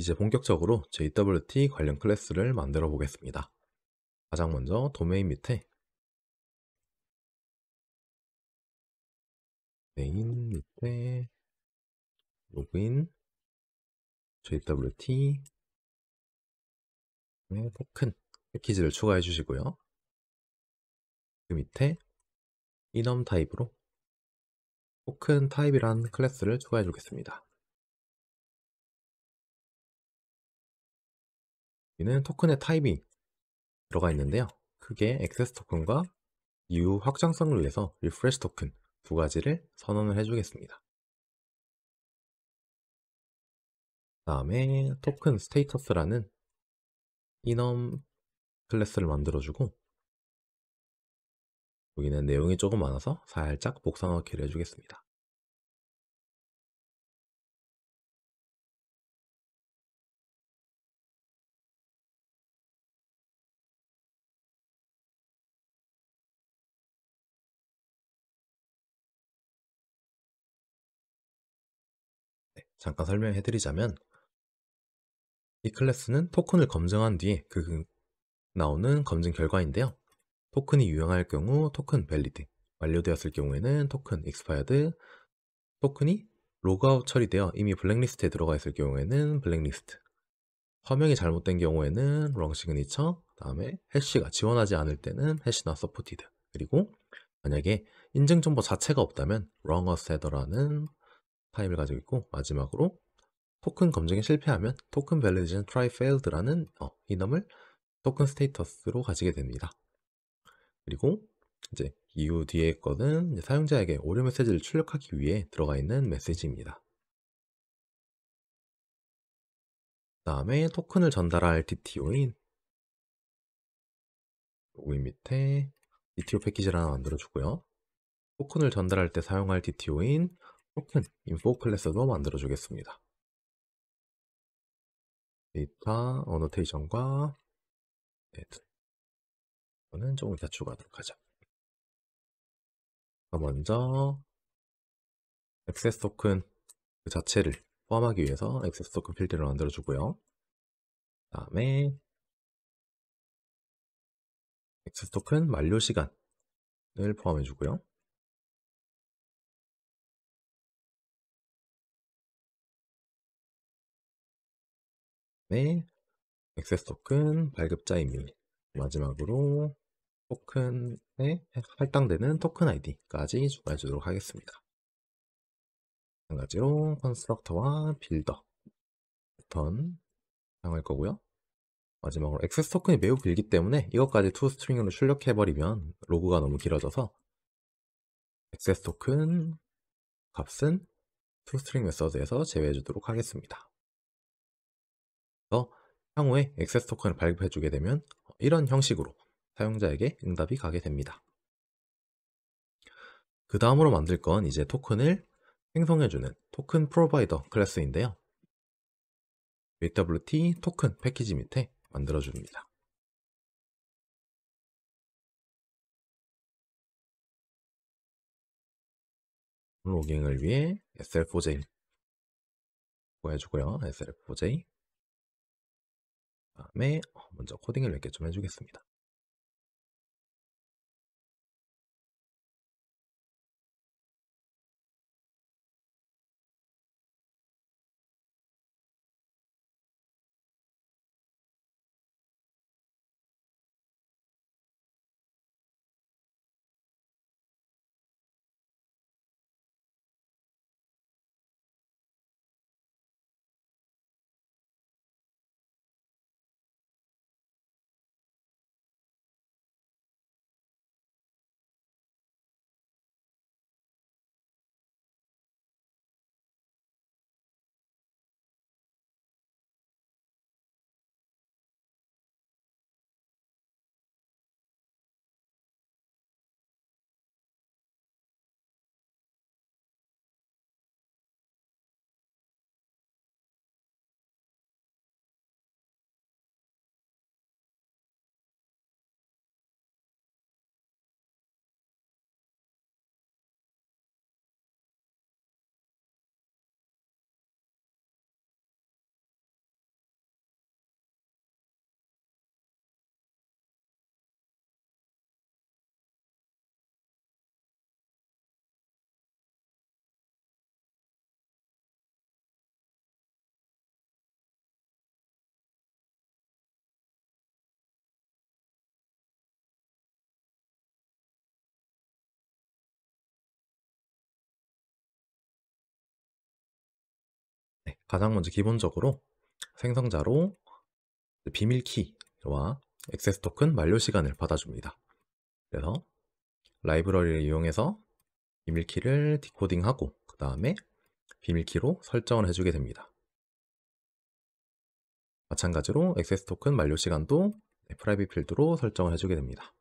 이제 본격적으로 JWT 관련 클래스를 만들어 보겠습니다. 가장 먼저 도메인 밑에 메인 밑에 로그인 JWT 토큰 패키지를 추가해 주시고요. 그 밑에 이넘 타입으로 토큰 타입이란 클래스를 추가해 주겠습니다. 여기는 토큰의 타입이 들어가 있는데요. 크게 액세스 토큰과 이후 확장성을 위해서 리프레시 토큰 두 가지를 선언을 해주겠습니다. 그 다음에 토큰 스테이터스라는 이넘 클래스를 만들어주고 여기는 내용이 조금 많아서 살짝 복사넣기를 해주겠습니다. 네, 잠깐 설명해드리자면 이 클래스는 토큰을 검증한 뒤에 그 나오는 검증 결과인데요. 토큰이 유형할 경우 토큰 밸리드, 완료되었을 경우에는 토큰 익스파이어드, 토큰이 로그아웃 처리되어 이미 블랙리스트에 들어가 있을 경우에는 블랙리스트, 화명이 잘못된 경우에는 wrong signature, 다음에 해시가 지원하지 않을 때는 해시 not supported, 그리고 만약에 인증 정보 자체가 없다면 wrong o s e t 라는 타입을 가지고 있고 마지막으로 토큰 검증에 실패하면 토큰 validation try failed라는 어, 이놈을 토큰 스테이터스로 가지게 됩니다. 그리고 이제 이후 뒤에 것은 사용자에게 오류 메시지를 출력하기 위해 들어가 있는 메시지입니다. 다음에 토큰을 전달할 DTO인 로그인 밑에 DTO 패키지를 하나 만들어주고요. 토큰을 전달할 때 사용할 DTO인 토큰 인포 클래스도 만들어주겠습니다. 데이터 어노테이션과 이거는 네, 조금 낮추가도록 하 하죠. 먼저 액세스 토큰 그 자체를 포함하기 위해서 액세스 토큰 필드를 만들어 주고요. 그 다음에 액세스 토큰 만료 시간을 포함해 주고요. 네, 액세스 토큰 발급자입니 마지막으로 토큰에 할당되는 토큰 아이디까지 추가해 주도록 하겠습니다. 마찬가지로 컨스트럭터와 빌더, 패턴 사용할 거고요. 마지막으로 액세스 토큰이 매우 길기 때문에 이것까지 투 스트링으로 출력해버리면 로그가 너무 길어져서 액세스 토큰 값은 투 스트링 메서드에서 제외해 주도록 하겠습니다. 향후에 액세스 토큰을 발급해주게 되면 이런 형식으로 사용자에게 응답이 가게 됩니다. 그 다음으로 만들 건 이제 토큰을 생성해주는 토큰 프로바이더 클래스인데요. WT 토큰 패키지 밑에 만들어줍니다. 로깅을 위해 SL4J 구해주고요. SL4J 다음에 어, 먼저 코딩을 몇 개 좀 해주겠습니다. 가장 먼저 기본적으로 생성자로 비밀키와 액세스 토큰 만료 시간을 받아줍니다. 그래서 라이브러리를 이용해서 비밀키를 디코딩하고 그 다음에 비밀키로 설정을 해주게 됩니다. 마찬가지로 액세스 토큰 만료 시간도 프라이빗 필드로 설정을 해주게 됩니다.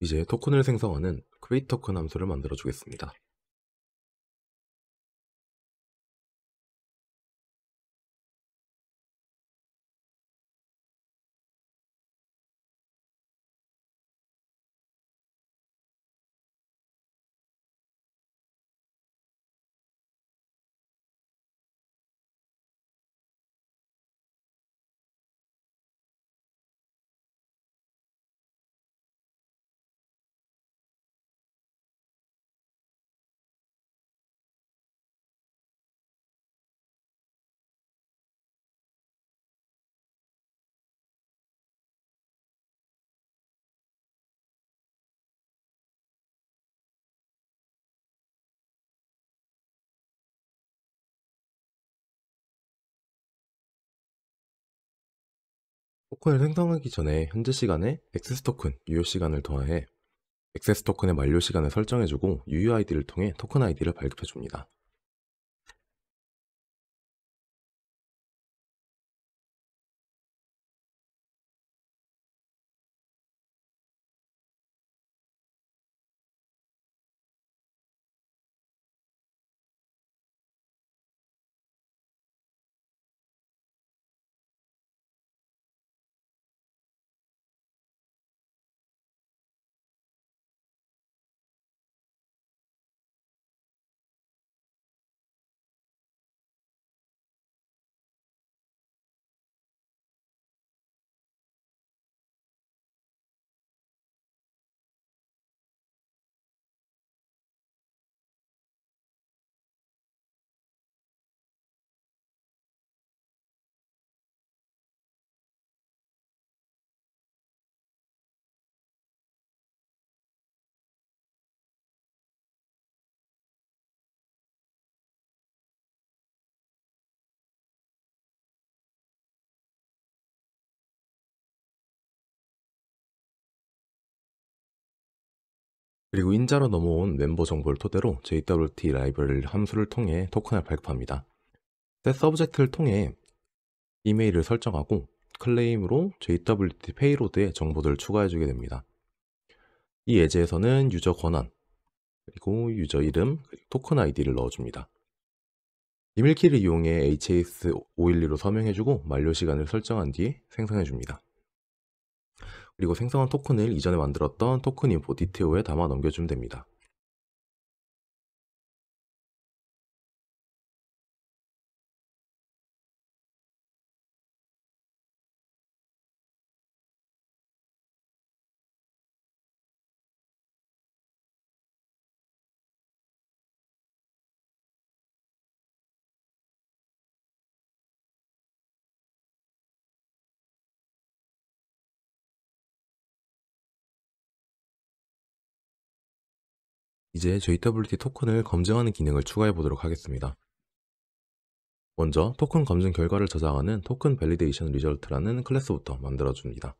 이제 토큰을 생성하는 create 토큰 함수를 만들어 주겠습니다. 토큰을 생성하기 전에 현재 시간에 액세스 토큰 유효 시간을 더하해 액세스 토큰의 만료 시간을 설정해주고 UUID를 통해 토큰 아이디를 발급해줍니다. 그리고 인자로 넘어온 멤버 정보를 토대로 JWT 라이벌 함수를 통해 토큰을 발급합니다. set s u b j e c t 를 통해 이메일을 설정하고 클레임으로 JWT 페이로드에 정보들을 추가해주게 됩니다. 이 예제에서는 유저 권한, 그리고 유저 이름, 그리고 토큰 아이디를 넣어줍니다. 비밀키를 이용해 h s 5 1 2로 서명해주고 만료 시간을 설정한 뒤 생성해줍니다. 그리고 생성한 토큰을 이전에 만들었던 토큰 인포 디테오에 담아 넘겨주면 됩니다. 이제 JWT 토큰을 검증하는 기능을 추가해 보도록 하겠습니다. 먼저 토큰 검증 결과를 저장하는 토큰 밸리데이션 리절트라는 클래스부터 만들어줍니다.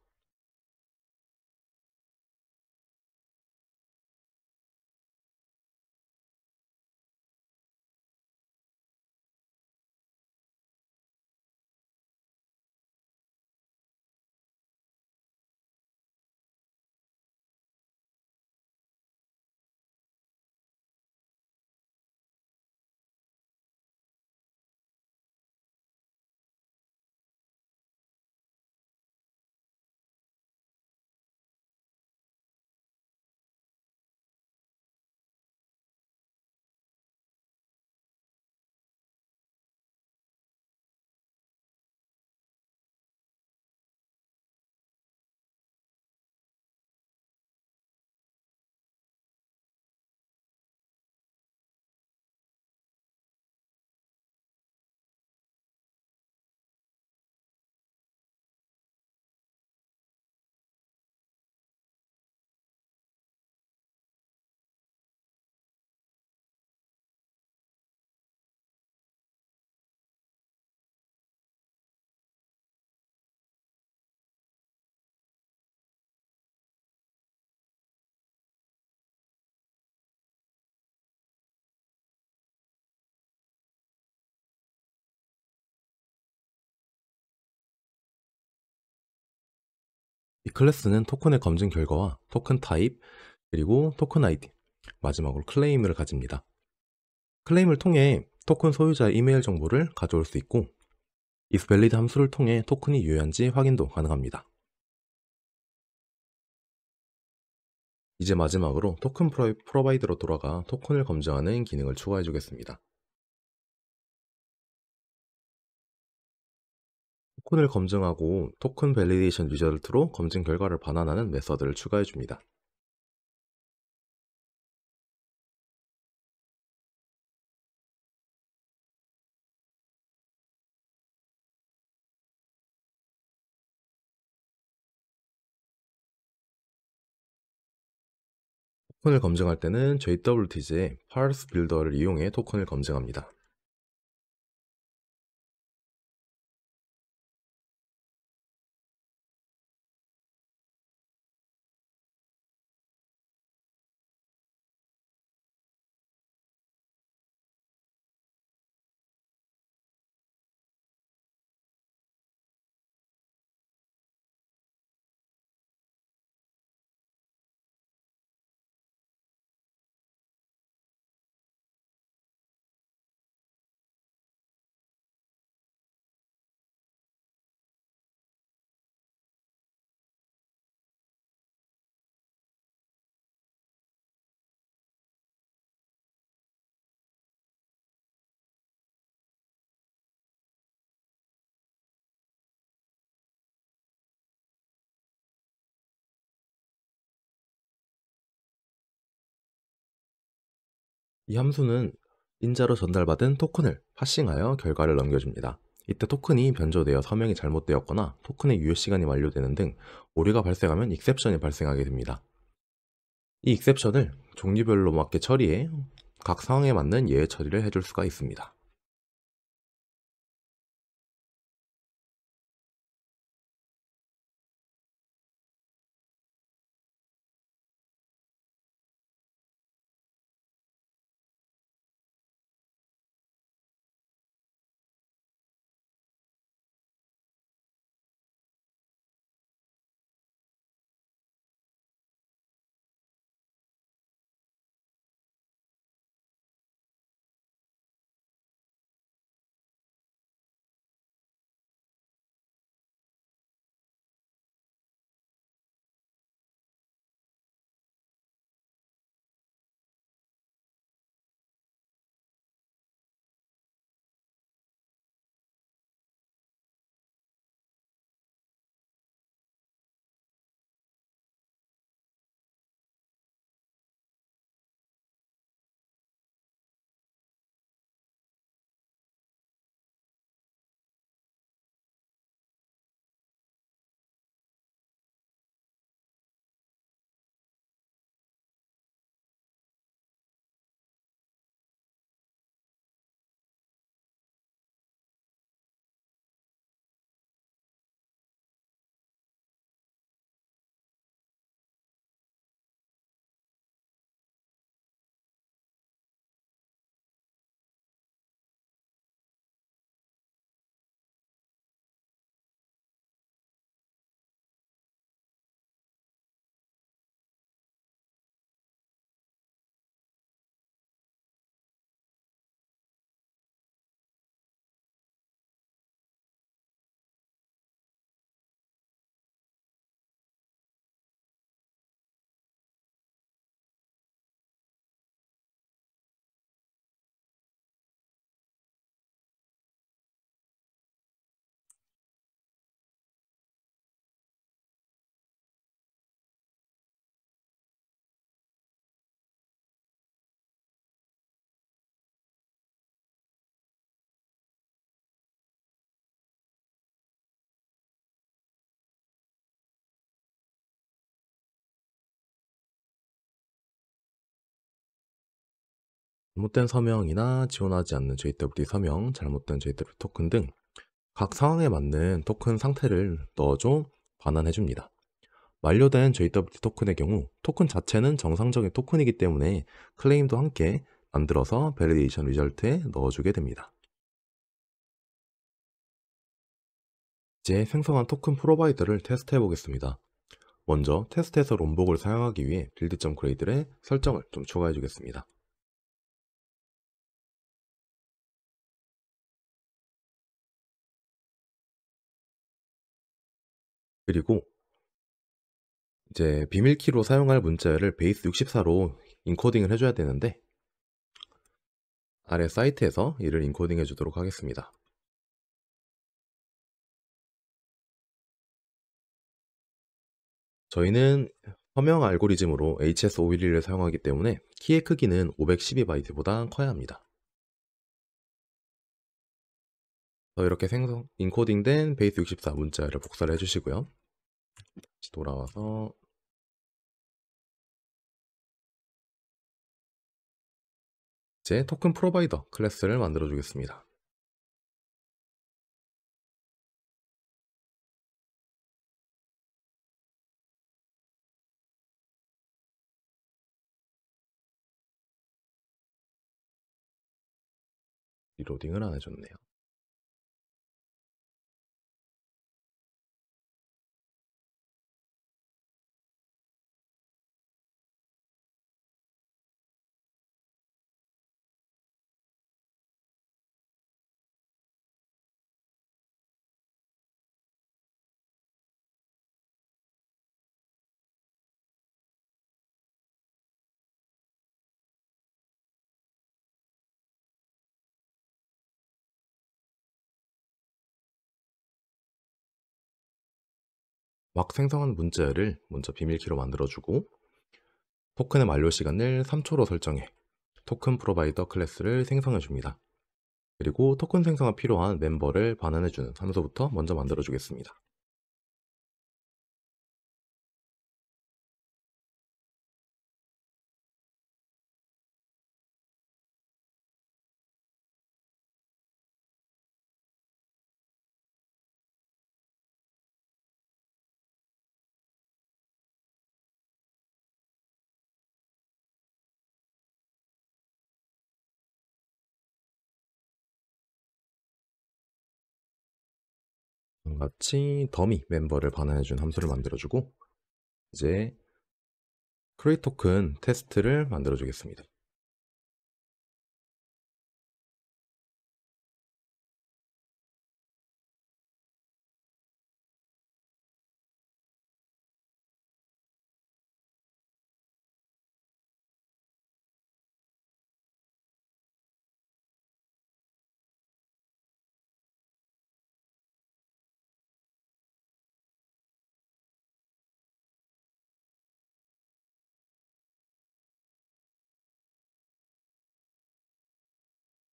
이 클래스는 토큰의 검증 결과와 토큰 타입, 그리고 토큰 아이디, 마지막으로 클레임을 가집니다. 클레임을 통해 토큰 소유자의 이메일 정보를 가져올 수 있고 이스밸리드 함수를 통해 토큰이 유효한지 확인도 가능합니다. 이제 마지막으로 토큰 프로바이드로 돌아가 토큰을 검증하는 기능을 추가해 주겠습니다. 토큰을 검증하고 토큰 밸리데이션 리저트로 검증 결과를 반환하는 메서드를 추가해 줍니다. 토큰을 검증할 때는 j w t 의 parse builder를 이용해 토큰을 검증합니다. 이 함수는 인자로 전달받은 토큰을 파싱하여 결과를 넘겨줍니다. 이때 토큰이 변조되어 서명이 잘못되었거나 토큰의 유효시간이 완료되는 등 오류가 발생하면 익셉션이 발생하게 됩니다. 이 익셉션을 종류별로 맞게 처리해 각 상황에 맞는 예외 처리를 해줄 수가 있습니다. 잘못된 서명이나 지원하지 않는 JWT 서명, 잘못된 JWT 토큰 등 각 상황에 맞는 토큰 상태를 넣어줘 반환해줍니다. 완료된 JWT 토큰의 경우 토큰 자체는 정상적인 토큰이기 때문에 클레임도 함께 만들어서 밸리데이션 리절트에 넣어주게 됩니다. 이제 생성한 토큰 프로바이더를 테스트해 보겠습니다. 먼저 테스트에서 롬복을 사용하기 위해 빌드.grade를 설정을 좀 추가해 주겠습니다. 그리고 이제 비밀키로 사용할 문자를 베이스 64로 인코딩을 해줘야 되는데 아래 사이트에서 이를 인코딩 해주도록 하겠습니다. 저희는 서명 알고리즘으로 HS511을 사용하기 때문에 키의 크기는 512바이트보다 커야 합니다. 이렇게 생성 인코딩된 베이스64 문자를 복사를 해주시고요. 다시 돌아와서 이제 토큰 프로바이더 클래스를 만들어 주겠습니다. 리로딩을 안 해줬네요. 막 생성한 문자열을 먼저 비밀키로 만들어주고 토큰의 만료 시간을 3초로 설정해 토큰 프로바이더 클래스를 생성해줍니다. 그리고 토큰 생성에 필요한 멤버를 반환해주는 함수부터 먼저 만들어주겠습니다. 같이 더미 멤버를 반환해준 함수를 만들어주고 이제 크레이 토큰 테스트를 만들어주겠습니다.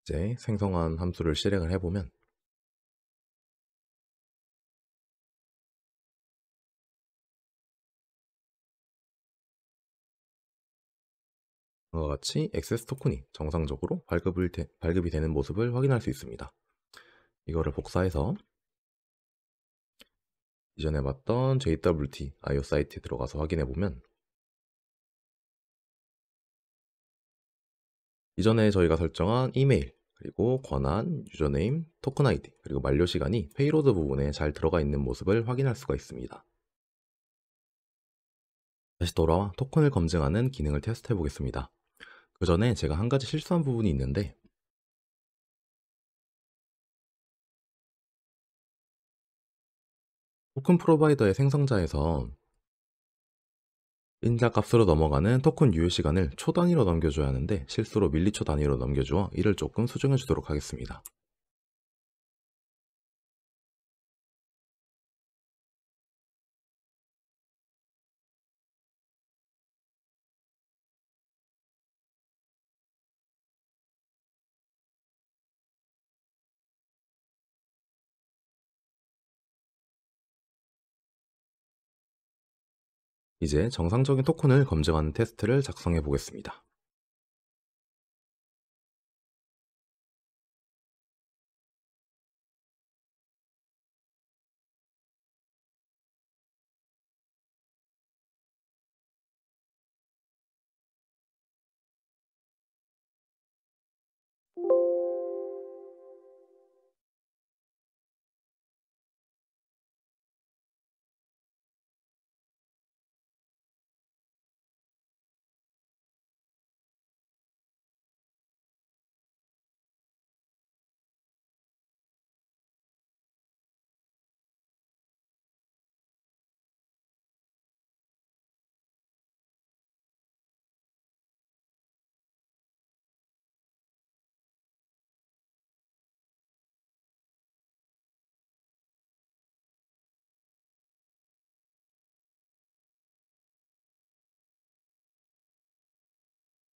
이제 생성한 함수를 실행을 해보면 이와 같이 액세스 토큰이 정상적으로 발급을 되, 발급이 되는 모습을 확인할 수 있습니다. 이거를 복사해서 이전에 봤던 JWT IO 사이트에 들어가서 확인해 보면 이전에 저희가 설정한 이메일 그리고 권한, 유저네임, 토큰 아이디, 그리고 만료 시간이 페이로드 부분에 잘 들어가 있는 모습을 확인할 수가 있습니다. 다시 돌아와 토큰을 검증하는 기능을 테스트해 보겠습니다. 그 전에 제가 한 가지 실수한 부분이 있는데 토큰 프로바이더의 생성자에서 인자값으로 넘어가는 토큰 유효 시간을 초 단위로 넘겨줘야 하는데 실수로 밀리초 단위로 넘겨주어 이를 조금 수정해 주도록 하겠습니다. 이제 정상적인 토큰을 검증하는 테스트를 작성해 보겠습니다.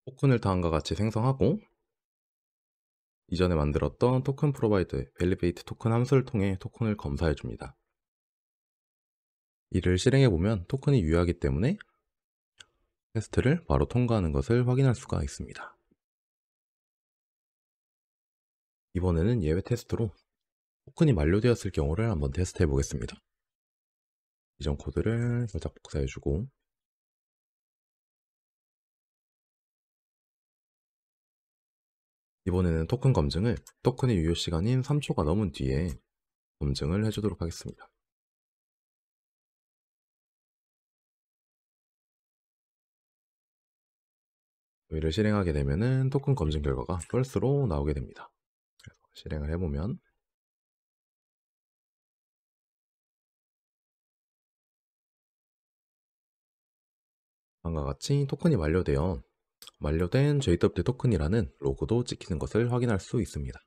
토큰을 다음과 같이 생성하고 이전에 만들었던 토큰 프로바이의 밸리베이트 토큰 함수를 통해 토큰을 검사해 줍니다. 이를 실행해 보면 토큰이 유효하기 때문에 테스트를 바로 통과하는 것을 확인할 수가 있습니다. 이번에는 예외 테스트로 토큰이 만료되었을 경우를 한번 테스트해 보겠습니다. 이전 코드를 살짝 복사해 주고 이번에는 토큰 검증을 토큰의 유효 시간인 3초가 넘은 뒤에 검증을 해주도록 하겠습니다. 위를 실행하게 되면은 토큰 검증 결과가 f a l 로 나오게 됩니다. 그래서 실행을 해보면 다음과 같이 토큰이 완료되어 만료된 j w 토큰이라는 로그도 찍히는 것을 확인할 수 있습니다.